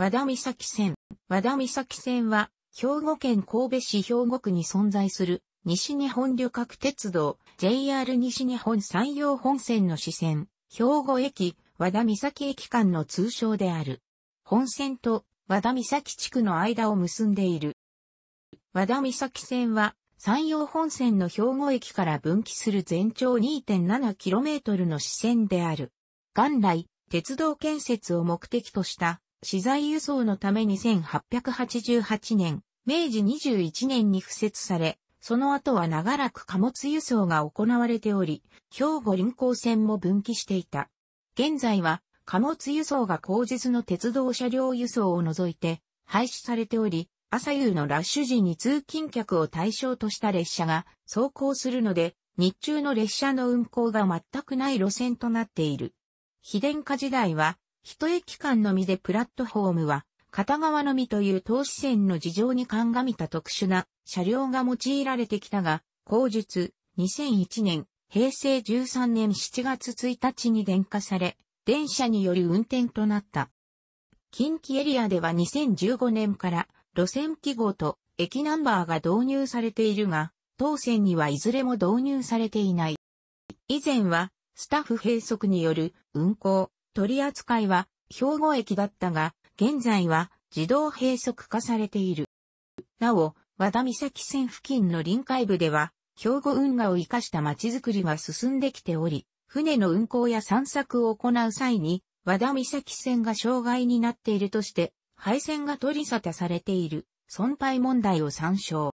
和田岬線。和田岬線は、兵庫県神戸市兵庫区に存在する、西日本旅客鉄道、JR 西日本山陽本線の支線、兵庫駅、和田岬駅間の通称である。本線と和田岬地区の間を結んでいる。和田岬線は、山陽本線の兵庫駅から分岐する全長 2.7km の支線である。元来、鉄道建設を目的とした資材輸送のために1888年、明治21年に付設され、その後は長らく貨物輸送が行われており、兵庫臨港線も分岐していた。現在は貨物輸送が後日の鉄道車両輸送を除いて廃止されており、朝夕のラッシュ時に通勤客を対象とした列車が走行するので、日中の列車の運行が全くない路線となっている。非電化時代は一駅間のみでプラットフォームは、片側のみという投資線の事情に鑑みた特殊な車両が用いられてきたが、後述、2001年、平成13年7月1日に電化され、電車により運転となった。近畿エリアでは2015年から路線記号と駅ナンバーが導入されているが、当線にはいずれも導入されていない。以前は、スタッフ閉塞による運行、取り扱いは兵庫駅だったが、現在は自動閉塞化されている。なお、和田岬線付近の臨海部では、兵庫運河を生かした街づくりが進んできており、船の運航や散策を行う際に、和田岬線が障害になっているとして、廃線が取り沙汰されている、損廃問題を参照。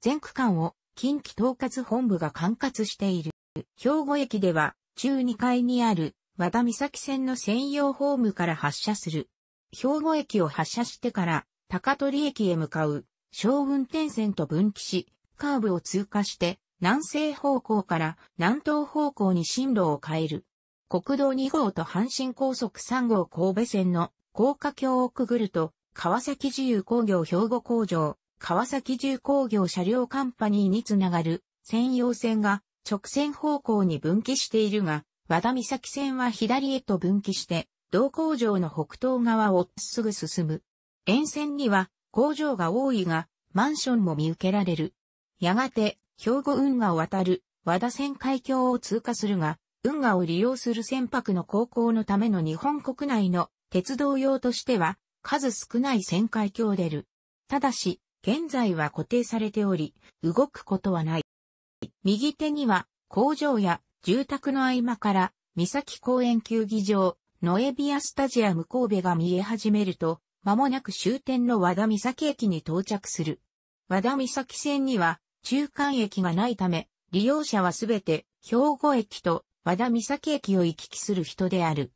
全区間を近畿統括本部が管轄している。兵庫駅では、中2階にある和田岬線の専用ホームから発車する。兵庫駅を発車してから、高取駅へ向かう、小運転線と分岐し、カーブを通過して、南西方向から南東方向に進路を変える。国道2号と阪神高速3号神戸線の高架橋をくぐると、川崎自由工業兵庫工場、川崎重工業車両カンパニーにつながる専用線が直線方向に分岐しているが、和田岬線は左へと分岐して、同工場の北東側をすぐ進む。沿線には工場が多いが、マンションも見受けられる。やがて、兵庫運河を渡る、和田線海峡を通過するが、運河を利用する船舶の航行のための日本国内の鉄道用としては、数少ない旋回橋出る。ただし、現在は固定されており、動くことはない。右手には工場や住宅の合間から、三崎公園球技場、ノエビアスタジアム神戸が見え始めると、間もなく終点の和田三崎駅に到着する。和田三崎線には、中間駅がないため、利用者はすべて、兵庫駅と和田三崎駅を行き来する人である。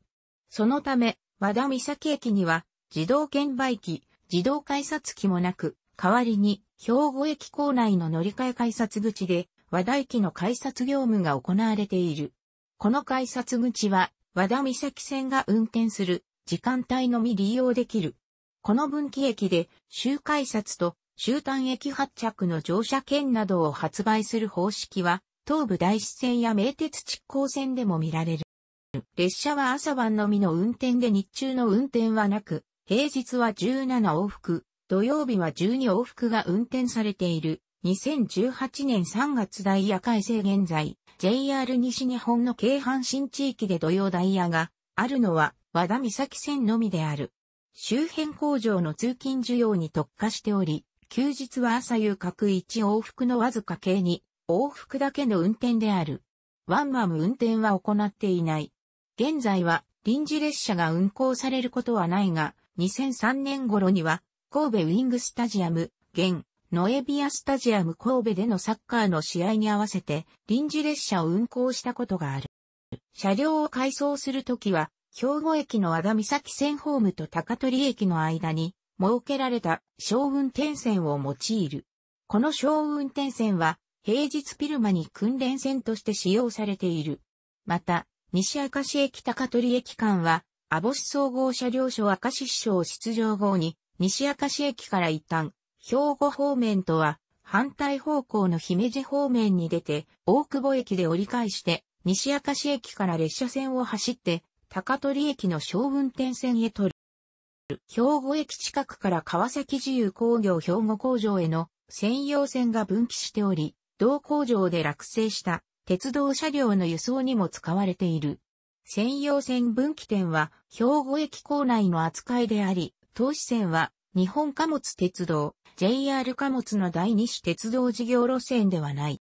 そのため、和田三崎駅には、自動券売機、自動改札機もなく、代わりに、兵庫駅構内の乗り換え改札口で、和田駅の改札業務が行われている。この改札口は和田岬線が運転する時間帯のみ利用できる。この分岐駅で、周改札と終端駅発着の乗車券などを発売する方式は、東武大支線や名鉄蓄光線でも見られる。列車は朝晩のみの運転で日中の運転はなく、平日は17往復、土曜日は12往復が運転されている。2018年3月ダイヤ改正現在、JR 西日本の京阪新地域で土曜ダイヤがあるのは和田岬線のみである。周辺工場の通勤需要に特化しており、休日は朝夕各1往復のわずか計に往復だけの運転である。ワンマム運転は行っていない。現在は臨時列車が運行されることはないが、2003年頃には神戸ウィングスタジアム、現ノエビアスタジアム神戸でのサッカーの試合に合わせて臨時列車を運行したことがある。車両を改装するときは、兵庫駅の和田岬線ホームと高取駅の間に設けられた小運転線を用いる。この小運転線は平日ピルマに訓練線として使用されている。また、西明石駅高取駅間は、網干総合車両所明石市長出場後に、西明石駅から一旦、兵庫方面とは、反対方向の姫路方面に出て、大久保駅で折り返して、西明石駅から列車線を走って、高取駅の小運転線へ取る。兵庫駅近くから川崎自由工業兵庫工場への専用線が分岐しており、同工場で落成した鉄道車両の輸送にも使われている。専用線分岐点は兵庫駅構内の扱いであり、東支線は日本貨物鉄道、JR 貨物の第二種鉄道事業路線ではない。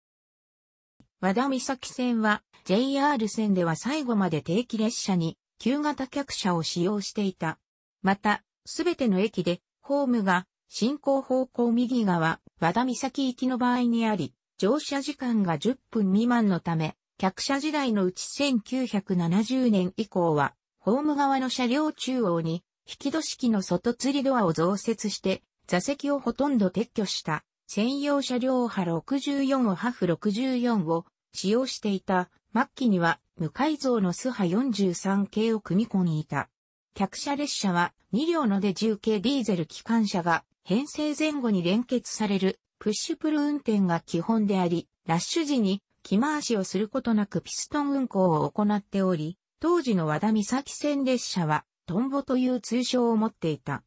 和田岬線は JR 線では最後まで定期列車に旧型客車を使用していた。また、すべての駅でホームが進行方向右側、和田岬行きの場合にあり、乗車時間が10分未満のため、客車時代のうち1970年以降は、ホーム側の車両中央に引き戸式の外吊りドアを増設して、座席をほとんど撤去した専用車両波64をハフ64を使用していた末期には無改造のスハ43系を組み込みいた。客車列車は2両ので10系ディーゼル機関車が編成前後に連結されるプッシュプル運転が基本であり、ラッシュ時に着回しをすることなくピストン運行を行っており、当時の和田岬線列車はトンボという通称を持っていた。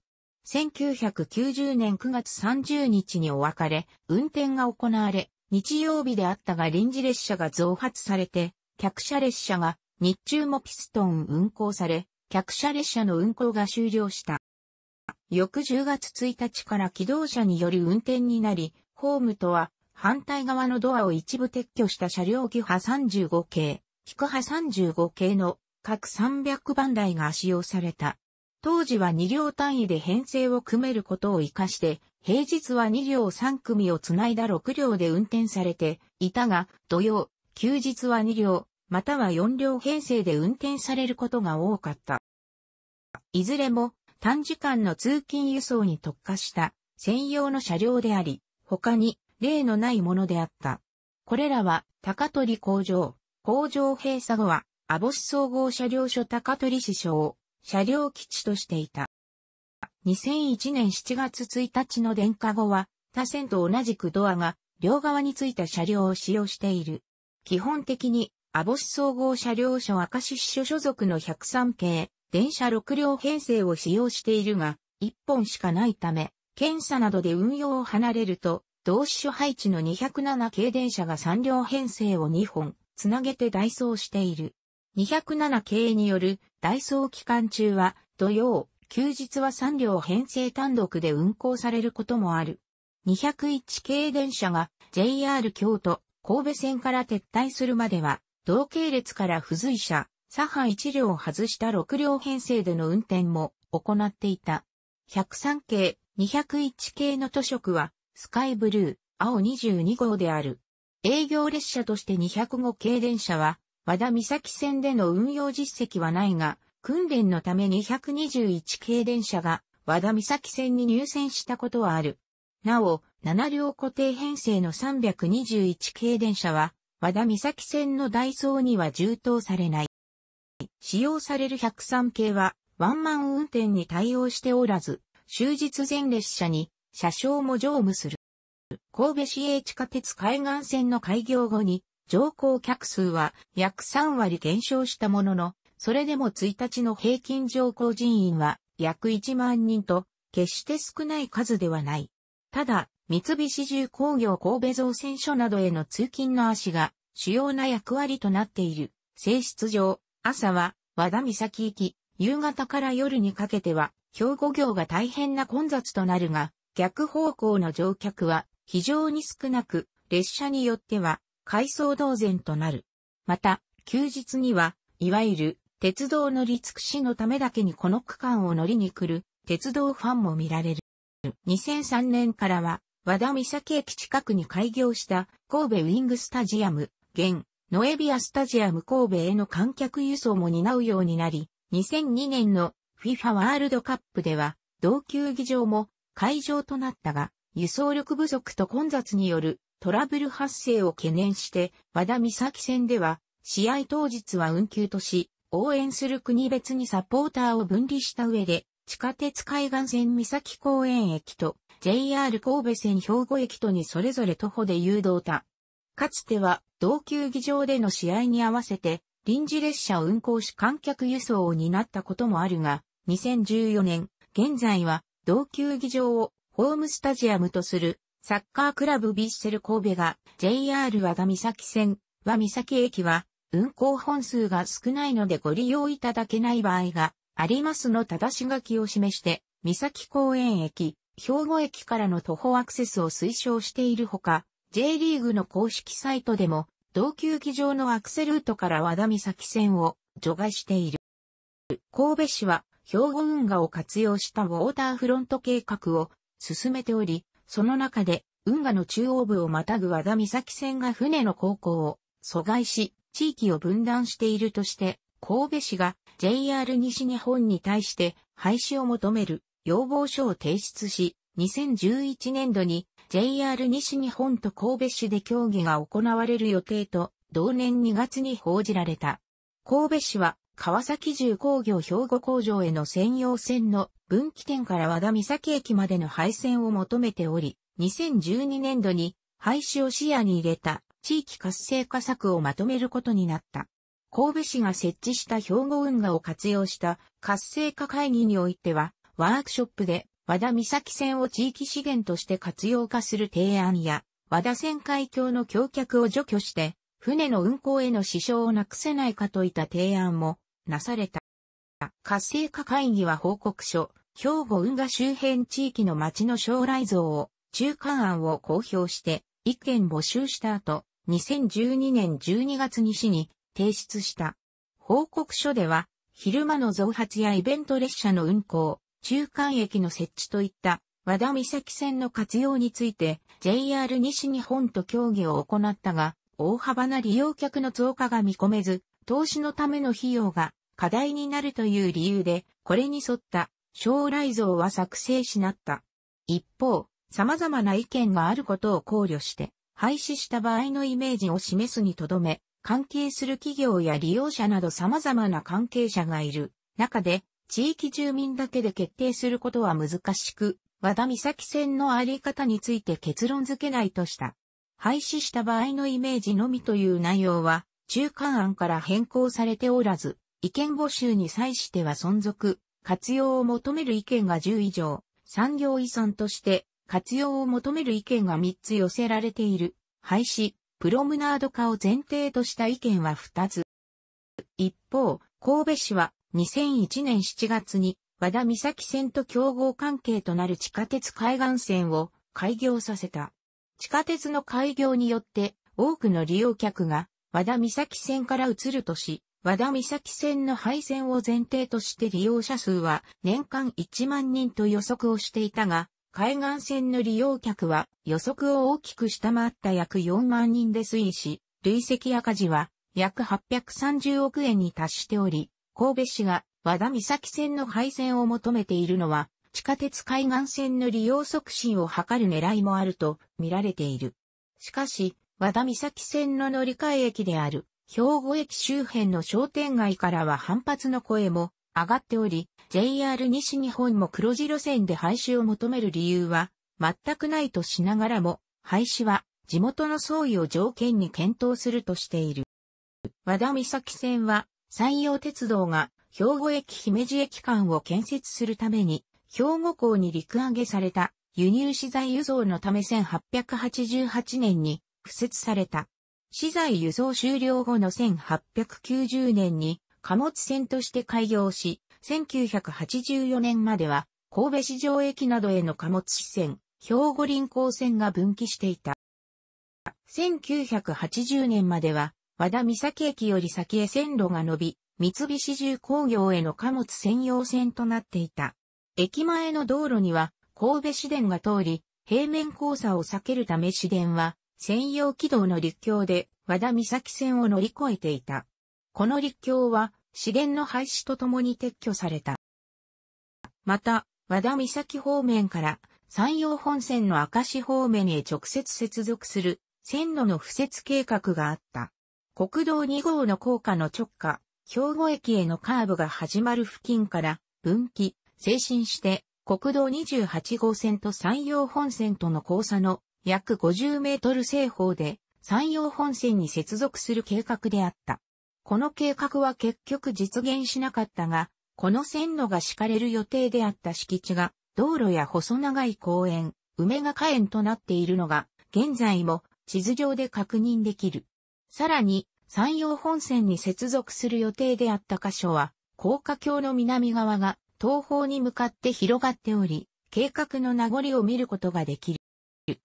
1990年9月30日にお別れ、運転が行われ、日曜日であったが臨時列車が増発されて、客車列車が日中もピストン運行され、客車列車の運行が終了した。翌10月1日から機動車により運転になり、ホームとは反対側のドアを一部撤去した車両キハ35系、キク35系の各300番台が使用された。当時は2両単位で編成を組めることを活かして、平日は2両3組をつないだ6両で運転されていたが、土曜、休日は2両、または4両編成で運転されることが多かった。いずれも短時間の通勤輸送に特化した専用の車両であり、他に例のないものであった。これらは高取工場、工場閉鎖後はボ干総合車両所高取市省、車両基地としていた。2001年7月1日の電化後は、他線と同じくドアが両側についた車両を使用している。基本的に、ボ干総合車両所赤市支所所属の103系、電車6両編成を使用しているが、1本しかないため、検査などで運用を離れると、同支所配置の207系電車が3両編成を2本、つなげて代走している。207系による代走期間中は土曜、休日は3両編成単独で運行されることもある。201系電車が JR 京都、神戸線から撤退するまでは、同系列から付随車、左派1両を外した6両編成での運転も行っていた。103系、201系の都色は、スカイブルー、青22号である。営業列車として205系電車は、和田岬線での運用実績はないが、訓練のために121系電車が和田岬線に入線したことはある。なお、7両固定編成の321系電車は、和田岬線のダイソーには充当されない。使用される103系は、ワンマン運転に対応しておらず、終日全列車に車掌も乗務する。神戸市営地下鉄海岸線の開業後に、乗降客数は約3割減少したものの、それでも1日の平均乗降人員は約1万人と、決して少ない数ではない。ただ、三菱重工業神戸造船所などへの通勤の足が主要な役割となっている。性質上、朝は和田岬行き、夕方から夜にかけては兵庫業が大変な混雑となるが、逆方向の乗客は非常に少なく、列車によっては改装同然となる。また、休日には、いわゆる鉄道乗り尽くしのためだけにこの区間を乗りに来る鉄道ファンも見られる。2003年からは和田岬駅近くに開業した神戸ウィングスタジアム、現ノエビアスタジアム神戸への観客輸送も担うようになり、2002年の FIFA ワールドカップでは同球技場も会場となったが、輸送力不足と混雑によるトラブル発生を懸念して、和田美咲戦では、試合当日は運休とし、応援する国別にサポーターを分離した上で、地下鉄海岸線三崎公園駅と JR 神戸線兵庫駅とにそれぞれ徒歩で誘導た。かつては、同球技場での試合に合わせて、臨時列車を運行し観客輸送を担ったこともあるが、2014年、現在は、同球技場をホームスタジアムとするサッカークラブビッセル神戸が JR 和田岬線和岬駅は運行本数が少ないのでご利用いただけない場合がありますの正し書きを示して岬公園駅、兵庫駅からの徒歩アクセスを推奨しているほか J リーグの公式サイトでも同級機場のアクセルートから和田岬線を除外している。神戸市は兵庫運河を活用したウォーターフロント計画を進めており、その中で、運河の中央部をまたぐ和田岬線が船の航行を阻害し、地域を分断しているとして、神戸市が JR 西日本に対して廃止を求める要望書を提出し、2011年度に JR 西日本と神戸市で協議が行われる予定と同年2月に報じられた。神戸市は川崎重工業兵庫工場への専用線の分岐点から和田岬駅までの廃線を求めており、2012年度に廃止を視野に入れた地域活性化策をまとめることになった。神戸市が設置した兵庫運河を活用した活性化会議においては、ワークショップで和田岬線を地域資源として活用化する提案や、和田線海峡の橋脚を除去して、船の運航への支障をなくせないかといった提案もなされた。活性化会議は報告書、兵庫運河周辺地域の町の将来像を、中間案を公表して、意見募集した後、2012年12月に市に提出した。報告書では、昼間の増発やイベント列車の運行、中間駅の設置といった和田岬線の活用について JR 西日本と協議を行ったが、大幅な利用客の増加が見込めず、投資のための費用が課題になるという理由で、これに沿った将来像は作成しなった。一方、様々な意見があることを考慮して、廃止した場合のイメージを示すにとどめ、関係する企業や利用者など様々な関係者がいる中で、地域住民だけで決定することは難しく、和田岬線のあり方について結論付けないとした。廃止した場合のイメージのみという内容は、中間案から変更されておらず、意見募集に際しては存続、活用を求める意見が10以上、産業遺産として活用を求める意見が3つ寄せられている。廃止、プロムナード化を前提とした意見は2つ。一方、神戸市は2001年7月に和田岬線と競合関係となる地下鉄海岸線を開業させた。地下鉄の開業によって多くの利用客が和田岬線から移るとし、和田岬線の廃線を前提として利用者数は年間1万人と予測をしていたが、海岸線の利用客は予測を大きく下回った約4万人で推移し、累積赤字は約830億円に達しており、神戸市が和田岬線の廃線を求めているのは、地下鉄海岸線の利用促進を図る狙いもあると見られている。しかし、和田岬線の乗り換え駅である兵庫駅周辺の商店街からは反発の声も上がっており、JR 西日本も黒字路線で廃止を求める理由は全くないとしながらも、廃止は地元の総意を条件に検討するとしている。和田岬線は山陽鉄道が兵庫駅姫路駅間を建設するために、兵庫港に陸揚げされた輸入資材輸送のため1888年に付設された。資材輸送終了後の1890年に貨物船として開業し、1984年までは神戸市場駅などへの貨物支線、兵庫臨港線が分岐していた。1980年までは和田岬駅より先へ線路が伸び、三菱重工業への貨物専用線となっていた。駅前の道路には神戸市電が通り、平面交差を避けるため市電は専用軌道の陸橋で和田岬線を乗り越えていた。この陸橋は資源の廃止とともに撤去された。また、和田岬方面から山陽本線の明石方面へ直接接続する線路の付設計画があった。国道2号の高架の直下、兵庫駅へのカーブが始まる付近から分岐、精神して国道28号線と山陽本線との交差の約50メートル正方で山陽本線に接続する計画であった。この計画は結局実現しなかったが、この線路が敷かれる予定であった敷地が道路や細長い公園、梅が火園となっているのが現在も地図上で確認できる。さらに山陽本線に接続する予定であった箇所は高架橋の南側が東方に向かって広がっており、計画の名残を見ることができる。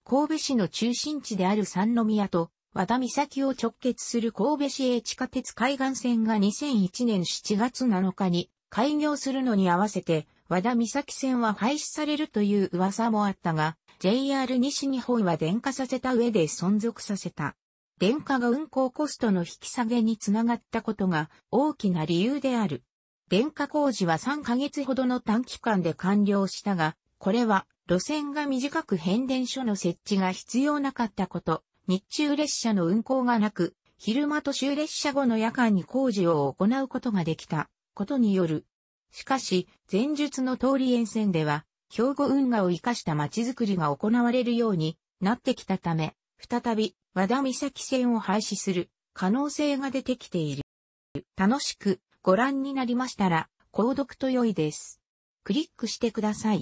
神戸市の中心地である三宮と和田岬を直結する神戸市営地下鉄海岸線が2001年7月7日に開業するのに合わせて和田岬線は廃止されるという噂もあったが JR 西日本は電化させた上で存続させた。電化が運行コストの引き下げにつながったことが大きな理由である。電化工事は3ヶ月ほどの短期間で完了したが、これは路線が短く変電所の設置が必要なかったこと、日中列車の運行がなく、昼間と終列車後の夜間に工事を行うことができたことによる。しかし、前述の通り沿線では、兵庫運河を生かした街づくりが行われるようになってきたため、再び和田岬線を廃止する可能性が出てきている。楽しくご覧になりましたら、購読と良いです。クリックしてください。